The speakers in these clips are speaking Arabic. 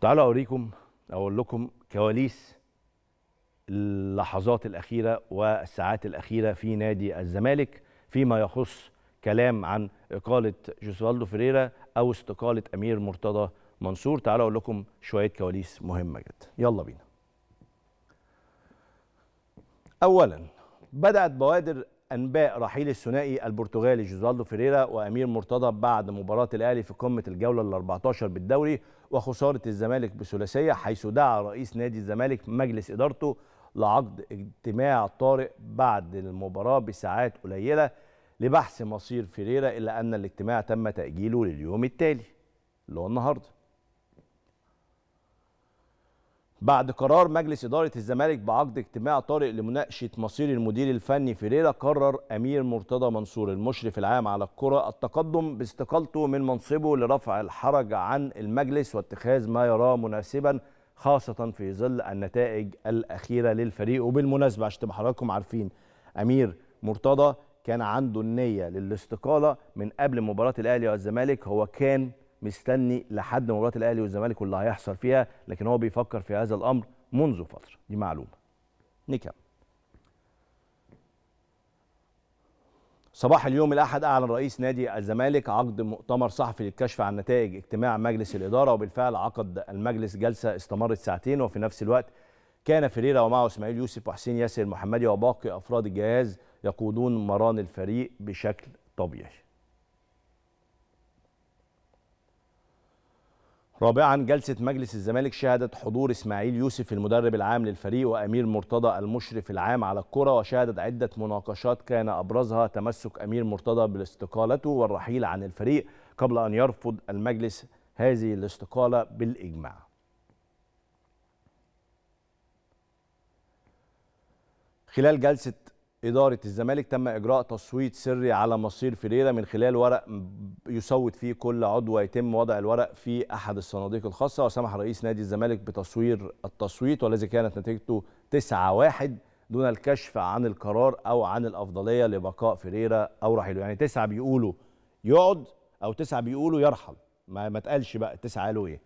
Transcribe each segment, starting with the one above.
تعالوا اوريكم اقول لكم كواليس اللحظات الاخيره والساعات الاخيره في نادي الزمالك فيما يخص كلام عن اقاله جوسوالدو فريرا او استقاله امير مرتضى منصور تعالوا اقول لكم شويه كواليس مهمه جدا يلا بينا اولا بدات بوادر انباء رحيل الثنائي البرتغالي جوزالدو فيريرا وامير مرتضى بعد مباراه الاهلي في قمه الجوله ال 14 بالدوري وخساره الزمالك بثلاثيه حيث دعا رئيس نادي الزمالك مجلس ادارته لعقد اجتماع طارئ بعد المباراه بساعات قليله لبحث مصير فيريرا الا ان الاجتماع تم تاجيله لليوم التالي اللي هو النهارده بعد قرار مجلس إدارة الزمالك بعقد اجتماع طارئ لمناقشة مصير المدير الفني فيريرا قرر أمير مرتضى منصور المشرف العام على الكرة التقدم باستقالته من منصبه لرفع الحرج عن المجلس واتخاذ ما يراه مناسبا خاصة في ظل النتائج الأخيرة للفريق وبالمناسبة عشان حضراتكم عارفين أمير مرتضى كان عنده النية للاستقالة من قبل مباراة الأهلي والزمالك هو كان مستني لحد مباراه الاهلي والزمالك واللي هيحصل فيها لكن هو بيفكر في هذا الامر منذ فتره دي معلومه نكمل صباح اليوم الاحد اعلن رئيس نادي الزمالك عقد مؤتمر صحفي للكشف عن نتائج اجتماع مجلس الاداره وبالفعل عقد المجلس جلسه استمرت ساعتين وفي نفس الوقت كان فريرة ومعه اسماعيل يوسف وحسين ياسر المحمدي وباقي افراد الجهاز يقودون مران الفريق بشكل طبيعي رابعا جلسة مجلس الزمالك شهدت حضور إسماعيل يوسف المدرب العام للفريق وأمير مرتضى المشرف العام على الكرة وشهدت عدة مناقشات كان أبرزها تمسك أمير مرتضى باستقالته والرحيل عن الفريق قبل أن يرفض المجلس هذه الاستقالة بالإجماع خلال جلسة إدارة الزمالك تم إجراء تصويت سري على مصير فريرة من خلال ورق يصوت فيه كل عضو ويتم وضع الورق في أحد الصناديق الخاصة وسمح رئيس نادي الزمالك بتصوير التصويت والذي كانت نتيجته 9-1 دون الكشف عن القرار أو عن الأفضلية لبقاء فريرة أو رحيله يعني تسعة بيقولوا يقعد أو تسعة بيقولوا يرحل ما, ما تقالش بقى التسعة قالوا إيه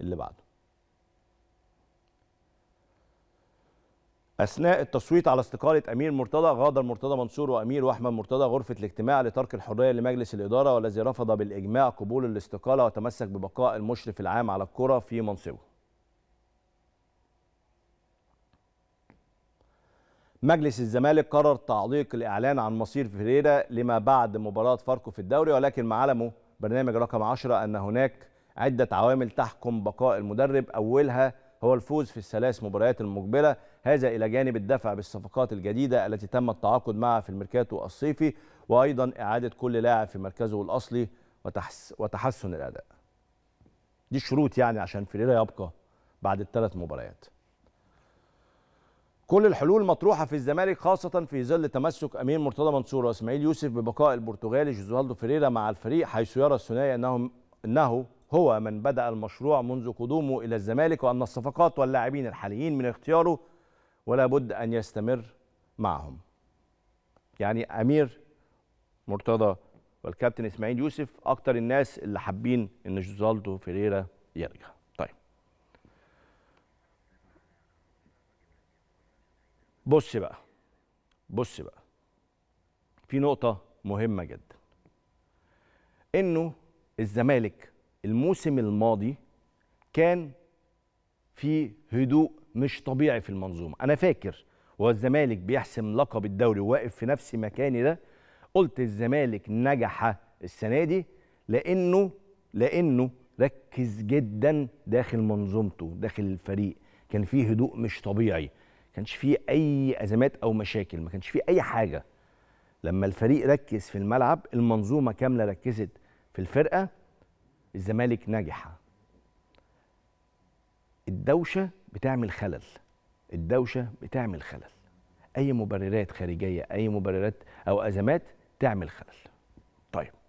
اللي بعده اثناء التصويت على استقاله امير مرتضى غادر مرتضى منصور وامير واحمد مرتضى غرفه الاجتماع لترك الحريه لمجلس الاداره والذي رفض بالاجماع قبول الاستقاله وتمسك ببقاء المشرف العام على الكره في منصبه مجلس الزمالك قرر تعليق الإعلان عن مصير فيريرا لما بعد مباراة فاركو في الدوري ولكن معلمه علمه برنامج رقم 10 أن هناك عدة عوامل تحكم بقاء المدرب أولها هو الفوز في الثلاث مباريات المقبله هذا الى جانب الدفع بالصفقات الجديده التي تم التعاقد معها في الميركاتو الصيفي وايضا اعاده كل لاعب في مركزه الاصلي وتحسن الاداء. دي الشروط يعني عشان فيريرا يبقى بعد الثلاث مباريات. كل الحلول مطروحه في الزمالك خاصه في ظل تمسك امين مرتضى منصور واسماعيل يوسف ببقاء البرتغالي جوزوالدو فيريرا مع الفريق حيث يرى الثنائي انه انه هو من بدأ المشروع منذ قدومه إلى الزمالك وأن الصفقات واللاعبين الحاليين من اختياره ولا بد أن يستمر معهم يعني أمير مرتضى والكابتن إسماعيل يوسف أكتر الناس اللي حابين إن جوزالدو فيريرا يرجع طيب بص بقى بص بقى في نقطة مهمة جدا إنه الزمالك الموسم الماضي كان في هدوء مش طبيعي في المنظومه انا فاكر والزمالك بيحسم لقب الدوري وواقف في نفس مكاني ده قلت الزمالك نجح السنه دي لانه لانه ركز جدا داخل منظومته داخل الفريق كان فيه هدوء مش طبيعي كانش فيه اي ازمات او مشاكل ما كانش فيه اي حاجه لما الفريق ركز في الملعب المنظومه كامله ركزت في الفرقه الزمالك ناجحه الدوشه بتعمل خلل الدوشه بتعمل خلل اي مبررات خارجيه اي مبررات او ازمات تعمل خلل طيب